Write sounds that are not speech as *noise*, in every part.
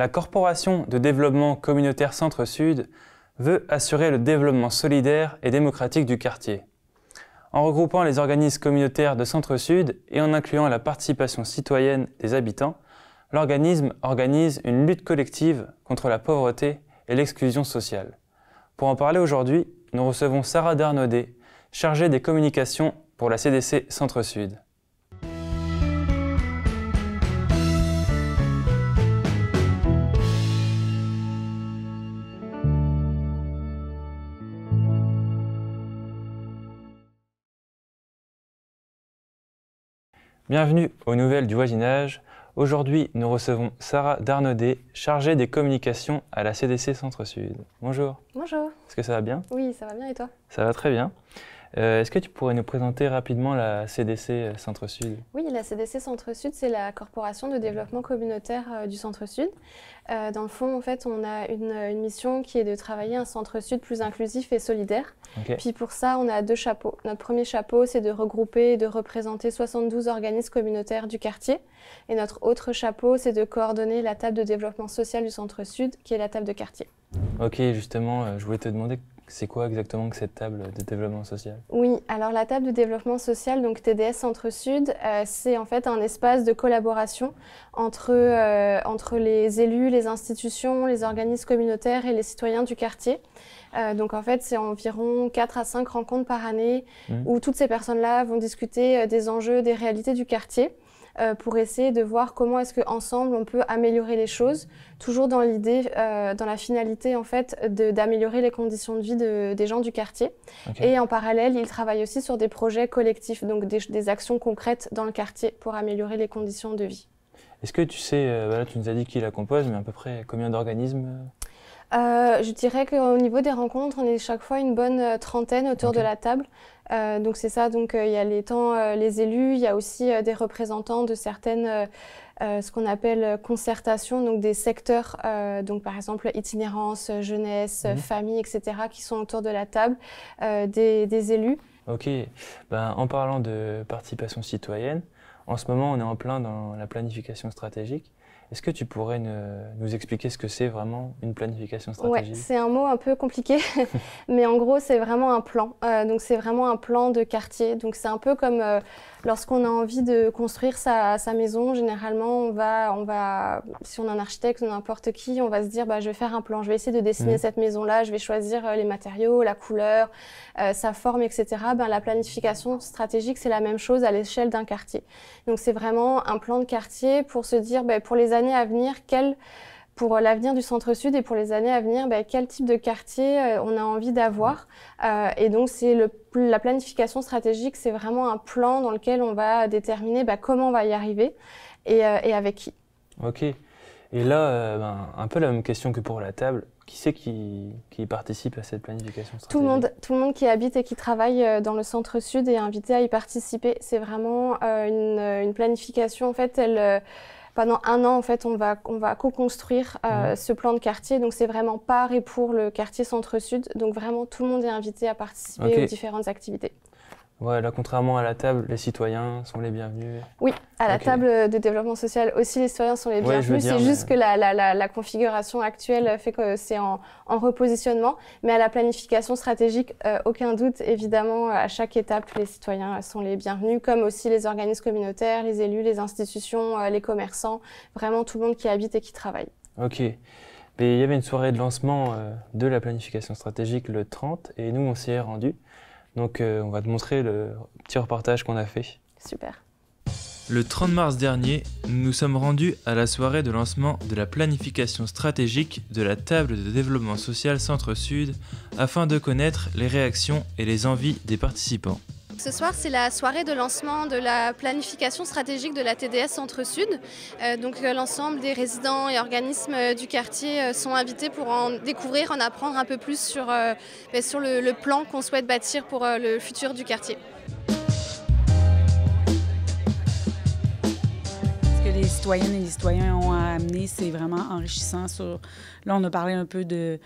La Corporation de développement communautaire Centre-Sud veut assurer le développement solidaire et démocratique du quartier. En regroupant les organismes communautaires de Centre-Sud et en incluant la participation citoyenne des habitants, l'organisme organise une lutte collective contre la pauvreté et l'exclusion sociale. Pour en parler aujourd'hui, nous recevons Sarah Darnaudet, chargée des communications pour la CDC Centre-Sud. Bienvenue aux nouvelles du voisinage. Aujourd'hui, nous recevons Sarah Darnaudet, chargée des communications à la CDC Centre-Sud. Bonjour. Bonjour. Est-ce que ça va bien Oui, ça va bien et toi Ça va très bien. Euh, est-ce que tu pourrais nous présenter rapidement la CDC euh, Centre-Sud Oui, la CDC Centre-Sud, c'est la Corporation de développement communautaire euh, du Centre-Sud. dans le fond, en fait, on a une, mission qui est de travailler un Centre-Sud plus inclusif et solidaire. Puis pour ça, on a deux chapeaux. Notre premier chapeau, c'est de regrouper et de représenter 72 organismes communautaires du quartier. Et notre autre chapeau, c'est de coordonner la table de développement social du Centre-Sud, qui est la table de quartier. Ok, justement, je voulais te demander c'est quoi exactement que cette table de développement social Oui, alors la table de développement social, donc TDS Centre-Sud, euh, c'est en fait un espace de collaboration entre, euh, entre les élus, les institutions, les organismes communautaires et les citoyens du quartier. Euh, donc en fait, c'est environ 4 à 5 rencontres par année mmh. où toutes ces personnes-là vont discuter des enjeux, des réalités du quartier. Euh, pour essayer de voir comment est-ce qu'ensemble on peut améliorer les choses, toujours dans l'idée, euh, dans la finalité en fait d'améliorer les conditions de vie des gens du quartier. Et en parallèle, ils travaillent aussi sur des projets collectifs, donc des, actions concrètes dans le quartier pour améliorer les conditions de vie. Est-ce que tu sais, euh, voilà, tu nous as dit qui la compose, mais à peu près combien d'organismes euh, je dirais qu'au niveau des rencontres, on est chaque fois une bonne euh, trentaine autour de la table. Euh, donc c'est ça, donc il y a les temps, les élus, il y a aussi des représentants de certaines, ce qu'on appelle concertations, donc des secteurs, donc par exemple itinérance, jeunesse, mhm. famille, etc., qui sont autour de la table des, des, élus. Ok, ben, en parlant de participation citoyenne, en ce moment on est en plein dans la planification stratégique. Est-ce que tu pourrais nous expliquer ce que c'est vraiment une planification stratégique ouais, C'est un mot un peu compliqué, *laughs* mais en gros, c'est vraiment un plan. Euh, donc, c'est vraiment un plan de quartier. Donc, c'est un peu comme euh, lorsqu'on a envie de construire sa, maison. Généralement, on va, on va, si on est un architecte ou n'importe qui, on va se dire bah, je vais faire un plan, je vais essayer de dessiner mmh. cette maison-là, je vais choisir euh, les matériaux, la couleur, sa forme, etc. Ben, la planification stratégique, c'est la même chose à l'échelle d'un quartier. Donc, c'est vraiment un plan de quartier pour se dire ben, pour les à venir, quel, pour euh, l'avenir du centre-sud et pour les années à venir, ben, quel type de quartier euh, on a envie d'avoir. Euh, et donc, c'est la planification stratégique, c'est vraiment un plan dans lequel on va déterminer ben, comment on va y arriver et, avec qui. Ok. Et là, ben, un peu la même question que pour la table. Qui c'est qui, participe à cette planification stratégique tout le, monde, tout le monde qui habite et qui travaille dans le centre-sud est invité à y participer. C'est vraiment une, planification, en fait, elle, pendant un an, en fait, on va, co-construire euh, mhm. ce plan de quartier. Donc, c'est vraiment par et pour le quartier centre-sud. Donc, vraiment, tout le monde est invité à participer aux différentes activités. Ouais, là, contrairement à la table, les citoyens sont les bienvenus. Oui, à la table de développement social aussi, les citoyens sont les bienvenus. c'est juste que la, configuration actuelle fait que c'est en, repositionnement. Mais à la planification stratégique, euh, aucun doute, évidemment, à chaque étape, les citoyens sont les bienvenus, comme aussi les organismes communautaires, les élus, les institutions, euh, les commerçants, vraiment tout le monde qui habite et qui travaille. Ok. Mais il y avait une soirée de lancement euh, de la planification stratégique le 30 et nous, on s'y est rendu. Donc euh, on va te montrer le petit reportage qu'on a fait. Super. Le 30 mars dernier, nous nous sommes rendus à la soirée de lancement de la planification stratégique de la table de développement social Centre-Sud afin de connaître les réactions et les envies des participants. Ce soir, c'est la soirée de lancement de la planification stratégique de la TDS Centre-Sud. Euh, donc euh, l'ensemble des résidents et organismes euh, du quartier sont invités pour en découvrir, en apprendre un peu plus sur, ben, sur le, plan qu'on souhaite bâtir pour le futur du quartier. les citoyennes et les citoyens ont à amener, c'est vraiment enrichissant. Sur... Là, on a parlé un peu de,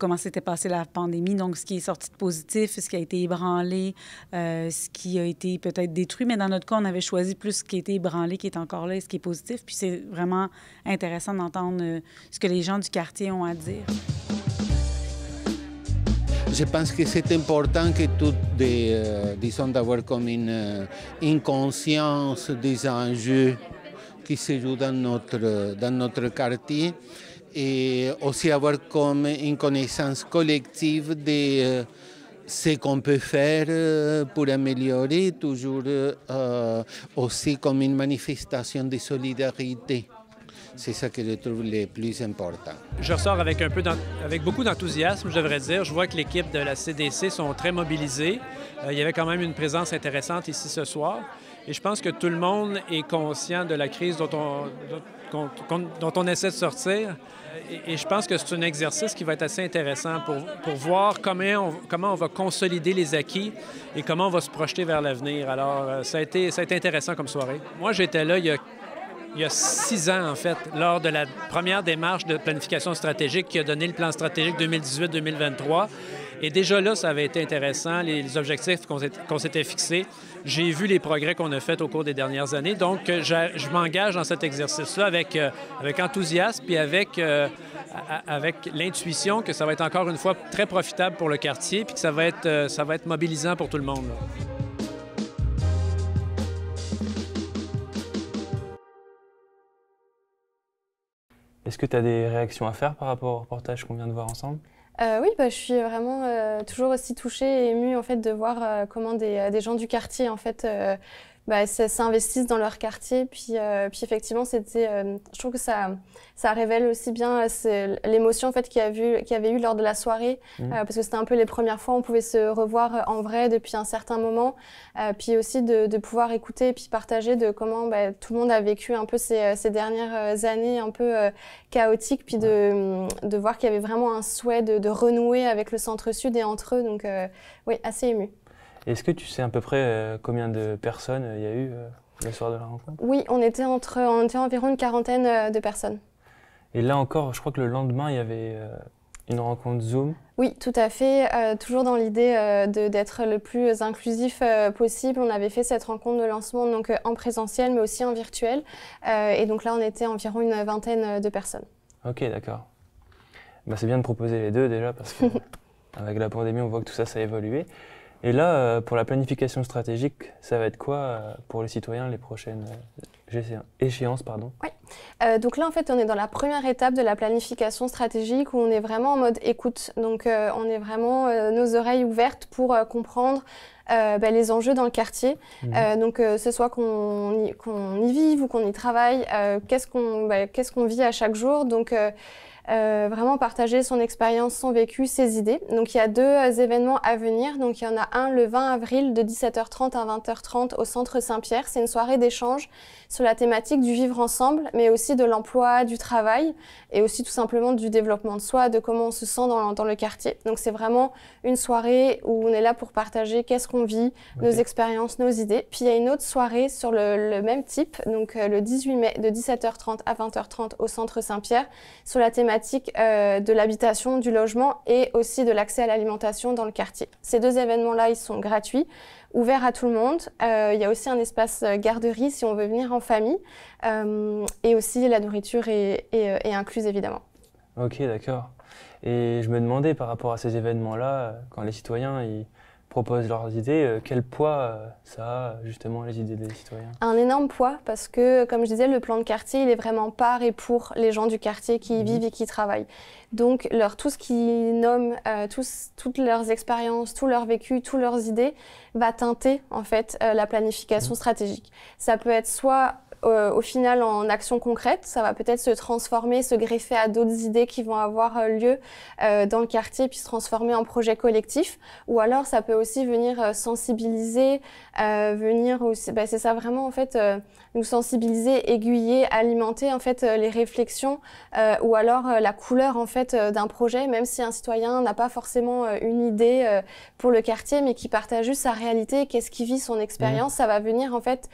comment s'était passée la pandémie, donc ce qui est sorti de positif, ce qui a été ébranlé, euh, ce qui a été peut-être détruit, mais dans notre cas, on avait choisi plus ce qui a été ébranlé, qui est encore là, et ce qui est positif. Puis c'est vraiment intéressant d'entendre euh, ce que les gens du quartier ont à dire. Je pense que c'est important que tout, des, euh, disons, d'avoir comme une, une conscience des enjeux qui se joue dans notre, quartier et eh, aussi avoir comme une connaissance collective de eh, ce qu'on peut faire eh, pour améliorer, toujours aussi comme une manifestation de solidarité. C'est ça que je trouve le plus important. Je ressors avec, un peu avec beaucoup d'enthousiasme, je devrais dire. Je vois que l'équipe de la CDC sont très mobilisées. Euh, il y avait quand même une présence intéressante ici ce soir. Et je pense que tout le monde est conscient de la crise dont on, dont, on essaie de sortir. Et, je pense que c'est un exercice qui va être assez intéressant pour, pour voir comment on, comment on va consolider les acquis et comment on va se projeter vers l'avenir. Alors, euh, ça a, été, ça a été intéressant comme soirée. Moi, j'étais là il y a il y a six ans, en fait, lors de la première démarche de planification stratégique qui a donné le plan stratégique 2018-2023. Et déjà là, ça avait été intéressant, les, objectifs qu'on s'était fixés. J'ai vu les progrès qu'on a faits au cours des dernières années. Donc, euh, je, m'engage dans cet exercice-là avec, euh, enthousiasme et avec, euh, avec l'intuition que ça va être encore une fois très profitable pour le quartier puis que ça va être, ça va être mobilisant pour tout le monde. Est-ce que tu as des réactions à faire par rapport au reportage qu'on vient de voir ensemble euh, oui, bah, je suis vraiment euh, toujours aussi touchée et émue en fait de voir euh, comment des, des, gens du quartier en fait bah, s'investissent dans leur quartier. Puis, euh, puis effectivement, c'était, euh, je trouve que ça, ça révèle aussi bien euh, l'émotion en fait qu'il y, qu y, avait eu lors de la soirée, mmh. parce que c'était un peu les premières fois où on pouvait se revoir en vrai depuis un certain moment. puis aussi de, de, pouvoir écouter et puis partager de comment bah, tout le monde a vécu un peu ces, ces dernières années un peu chaotiques, puis de, hum, de voir qu'il y avait vraiment un souhait de, de renouer avec le centre-sud et entre eux. Donc oui, assez ému. Est-ce que tu sais à peu près euh, combien de personnes euh, il y a eu euh, le soir de la rencontre Oui, on était, entre, environ une quarantaine de personnes. Et là encore, je crois que le lendemain, il y avait une rencontre Zoom. Oui, tout à fait. toujours dans l'idée d'être le plus inclusif possible, on avait fait cette rencontre de lancement donc en présentiel, mais aussi en virtuel. et donc là, on était environ une vingtaine de personnes. Ok, d'accord. Bah, c'est bien de proposer les deux déjà parce qu'avec *laughs* la pandémie, on voit que tout ça, ça a évolué. Et là, euh, pour la planification stratégique, ça va être quoi euh, pour les citoyens les prochaines euh, échéances pardon euh, donc là, en fait, on est dans la première étape de la planification stratégique où on est vraiment en mode écoute. Donc euh, on est vraiment euh, nos oreilles ouvertes pour comprendre bah, les enjeux dans le quartier. Mhm. donc, ce soit qu'on y, y, vive ou qu'on y travaille, bah, qu'est-ce qu'on vit à chaque jour. Donc, vraiment partager son expérience, son vécu, ses idées. Donc, il y a deux événements à venir. Donc, il y en a un le 20 avril de 17h30 à 20h30 au Centre Saint-Pierre. C'est une soirée d'échange sur la thématique du vivre ensemble, mais aussi de l'emploi, du travail et aussi tout simplement du développement de soi, de comment on se sent dans, le quartier. Donc c'est vraiment une soirée où on est là pour partager qu'est-ce qu'on vit, nos expériences, nos idées. Puis il y a une autre soirée sur le, même type, donc euh, le 18 mai de 17h30 à 20h30 au centre Saint-Pierre sur la thématique euh, de l'habitation, du logement et aussi de l'accès à l'alimentation dans le quartier. Ces deux événements-là, ils sont gratuits ouverts à tout le monde. Euh, il y a aussi un espace garderie si on veut venir en famille. et et aussi la nourriture est, euh, incluse évidemment. Ok, d'accord. Et je me demandais par rapport à ces événements-là, quand les citoyens ils proposent leurs idées, euh, quel poids euh, ça a justement les idées des citoyens Un énorme poids parce que, comme je disais, le plan de quartier, il est vraiment par et pour les gens du quartier qui y mhm. vivent et qui travaillent. Donc, leur, tout ce qu'ils nomment, toutes leurs expériences, tout leur vécu, toutes leurs idées, va teinter en fait la planification mhm. stratégique. Ça peut être soit euh, au final en action concrète. Ça va peut-être se transformer, se greffer à d'autres idées qui vont avoir euh, lieu euh, dans le quartier, puis se transformer en projet collectif. Ou alors ça peut aussi venir sensibiliser, venir aussi, bah, c'est ça vraiment en fait, nous sensibiliser, aiguiller, alimenter en fait les réflexions ou alors la couleur en fait d'un projet, même si un citoyen n'a pas forcément une idée pour le quartier, mais qui partage juste sa réalité, qu'est-ce qui vit son expérience, mmh. ça va venir en fait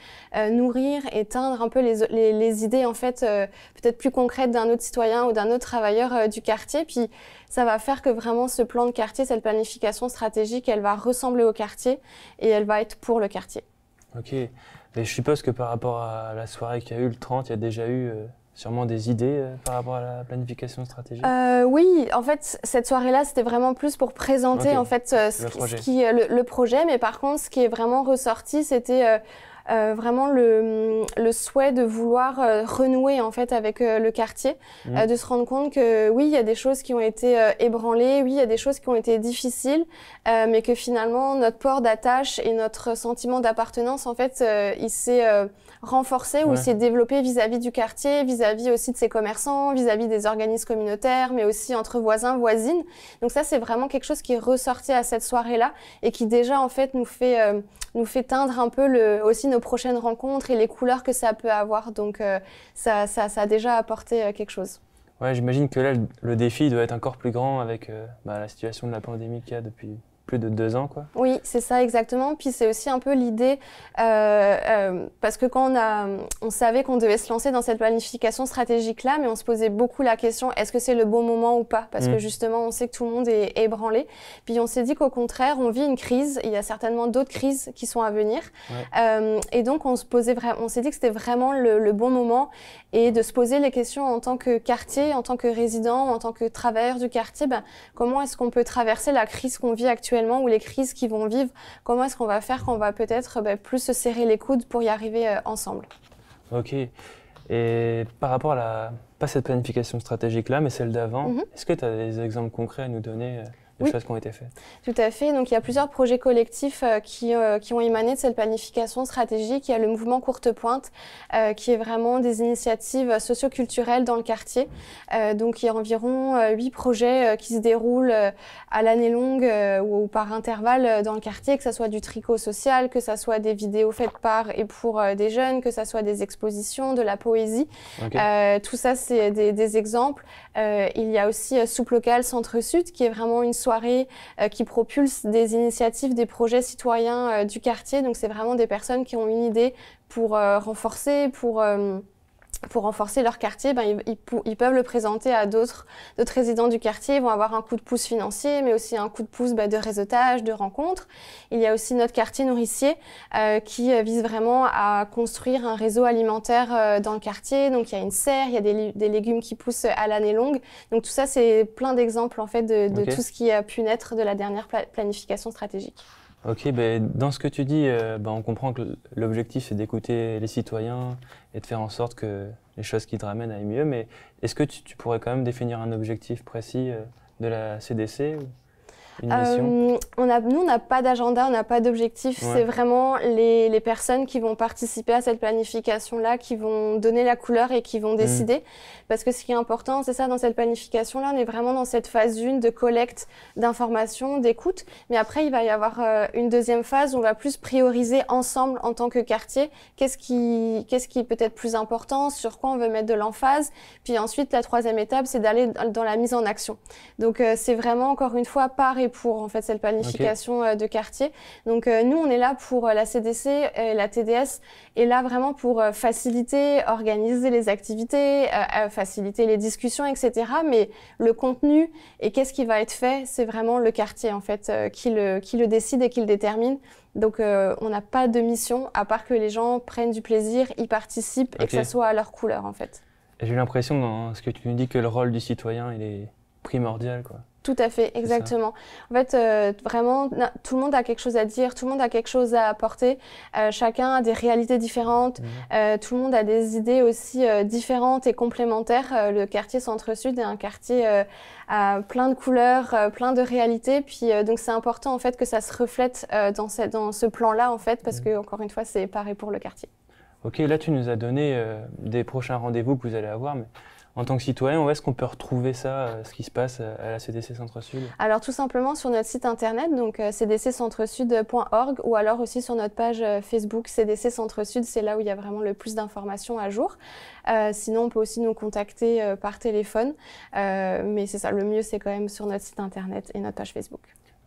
nourrir, éteindre un peu les, idées en fait euh, peut-être plus concrètes d'un autre citoyen ou d'un autre travailleur euh, du quartier. Puis ça va faire que vraiment ce plan de quartier, cette planification stratégique, elle va ressembler au quartier et elle va être pour le quartier. Ok. Et je suppose que par rapport à la soirée qu'il y a eu le 30, il y a déjà eu euh, sûrement des idées par rapport à la planification stratégique Oui, en fait, cette soirée-là, c'était vraiment plus pour présenter en fait ce, qui, le, projet. Mais par contre, ce qui est vraiment ressorti, c'était euh, vraiment le, le, souhait de vouloir euh, renouer en fait avec euh, le quartier, mm. de se rendre compte que oui, il y a des choses qui ont été ébranlées, oui, il y a des choses qui ont été difficiles, mais que finalement notre port d'attache et notre sentiment d'appartenance en fait, il s'est renforcé ou ou s'est développé vis-à-vis du quartier, vis-à-vis aussi de ses commerçants, vis-à-vis des organismes communautaires, mais aussi entre voisins, voisines. Donc ça, c'est vraiment quelque chose qui est ressorti à cette soirée-là et qui déjà en fait nous fait nous fait teindre un peu le, aussi nos prochaine prochaines rencontres et les couleurs que ça peut avoir. Donc euh, ça, ça, a déjà apporté euh, quelque chose. Ouais, j'imagine que là, le défi doit être encore plus grand avec euh, bah, la situation de la pandémie qu'il y a depuis plus de deux ans, quoi. Oui, c'est ça exactement. Puis c'est aussi un peu l'idée, euh, euh, parce que quand on a, on savait qu'on devait se lancer dans cette planification stratégique là, mais on se posait beaucoup la question est-ce que c'est le bon moment ou pas Parce que mm. justement, on sait que tout le monde est ébranlé. Puis on s'est dit qu'au contraire, on vit une crise. Il y a certainement d'autres crises qui sont à venir. Euh, et donc on se posait vraiment, on s'est dit que c'était vraiment le, bon moment et de se poser les questions en tant que quartier, en tant que résident, en tant que travailleur du quartier. Ben, comment est-ce qu'on peut traverser la crise qu'on vit actuellement ou les crises qu'ils vont vivre, comment est-ce qu'on va faire qu'on va peut-être ben, plus se serrer les coudes pour y arriver euh, ensemble. Ok. Et par rapport à la, pas cette planification stratégique-là, mais celle d'avant, mhm. est-ce que tu as des exemples concrets à nous donner euh, choses qui ont été faites. Tout à fait. Donc il y a plusieurs projets collectifs euh, qui, euh, qui, ont émané de cette planification stratégique. Il y a le mouvement Courte Pointe, euh, qui est vraiment des initiatives socioculturelles dans le quartier. donc il y a environ huit projets qui se déroulent à l'année longue ou, par intervalle dans le quartier, que ce soit du tricot social, que ce soit des vidéos faites par et pour des jeunes, que ce soit des expositions, de la poésie. tout ça, c'est des, exemples. il y a aussi Soupe Locale Centre-Sud, qui est vraiment une source euh, qui propulsent des initiatives, des projets citoyens euh, du quartier. Donc c'est vraiment des personnes qui ont une idée pour euh, renforcer, pour pour renforcer leur quartier, ben, ils, peuvent le présenter à d'autres résidents du quartier. Ils vont avoir un coup de pouce financier, mais aussi un coup de pouce ben, de réseautage, de rencontre. Il y a aussi notre quartier nourricier euh, qui euh, vise vraiment à construire un réseau alimentaire euh, dans le quartier. Donc il y a une serre, il y a des, légumes qui poussent à l'année longue. Donc tout ça, c'est plein d'exemples en fait de, tout ce qui a pu naître de la dernière planification stratégique. Ok, ben, dans ce que tu dis, euh, ben, on comprend que l'objectif c'est d'écouter les citoyens et de faire en sorte que les choses qui te ramènent aillent mieux, mais est-ce que tu, pourrais quand même définir un objectif précis euh, de la CDC euh, on a, Nous, on n'a pas d'agenda, on n'a pas d'objectif. C'est vraiment les, personnes qui vont participer à cette planification-là, qui vont donner la couleur et qui vont mm. décider. Parce que ce qui est important, c'est ça, dans cette planification-là, on est vraiment dans cette phase 1 de collecte d'informations, d'écoute. Mais après, il va y avoir euh, une deuxième phase où on va plus prioriser ensemble en tant que quartier qu'est-ce qui, qu'est-ce qui est peut-être plus important, sur quoi on veut mettre de l'emphase. Puis ensuite, la troisième étape, c'est d'aller dans la mise en action. Donc, euh, c'est vraiment, encore une fois, par et pour en fait cette planification euh, de quartier. Donc euh, nous, on est là pour euh, la CDC, la TDS est là vraiment pour faciliter, organiser les activités, faciliter les discussions, etc. Mais le contenu et qu'est-ce qui va être fait, c'est vraiment le quartier en fait qui le décide et qui le détermine. Donc on n'a pas de mission à part que les gens prennent du plaisir, y participent et que ça soit à leur couleur en fait. J'ai l'impression dans ce que tu nous dis que le rôle du citoyen il est primordial quoi. Tout à fait, exactement. En fait, euh, vraiment, tout le monde a quelque chose à dire, tout le monde a quelque chose à apporter. Euh, chacun a des réalités différentes, mhm. euh, tout le monde a des idées aussi différentes et complémentaires. le quartier Centre-Sud est un quartier à plein de couleurs, plein de réalités. Puis donc c'est important en fait que ça se reflète dans, ce, dans ce plan-là en fait, parce qu'encore mhm. que encore une fois, c'est pareil pour le quartier. Ok, là tu nous as donné des prochains rendez-vous que vous allez avoir, mais en tant que citoyen, où est-ce qu'on peut retrouver ça, euh, ce qui se passe euh, à la CDC Centre-Sud Alors tout simplement sur notre site internet, donc euh, cdccentresud.org, ou alors aussi sur notre page Facebook CDC Centre-Sud, c'est là où il y a vraiment le plus d'informations à jour. sinon, on peut aussi nous contacter par téléphone, mais c'est ça, le mieux c'est quand même sur notre site internet et notre page Facebook.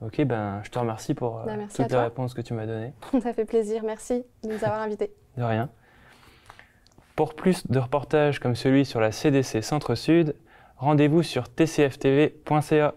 Ok, ben, je te remercie pour ben, toutes les réponses que tu m'as données. *laughs* ça fait plaisir, merci de nous avoir invités. De rien. Pour plus de reportages comme celui sur la CDC Centre-Sud, rendez-vous sur tcftv.ca.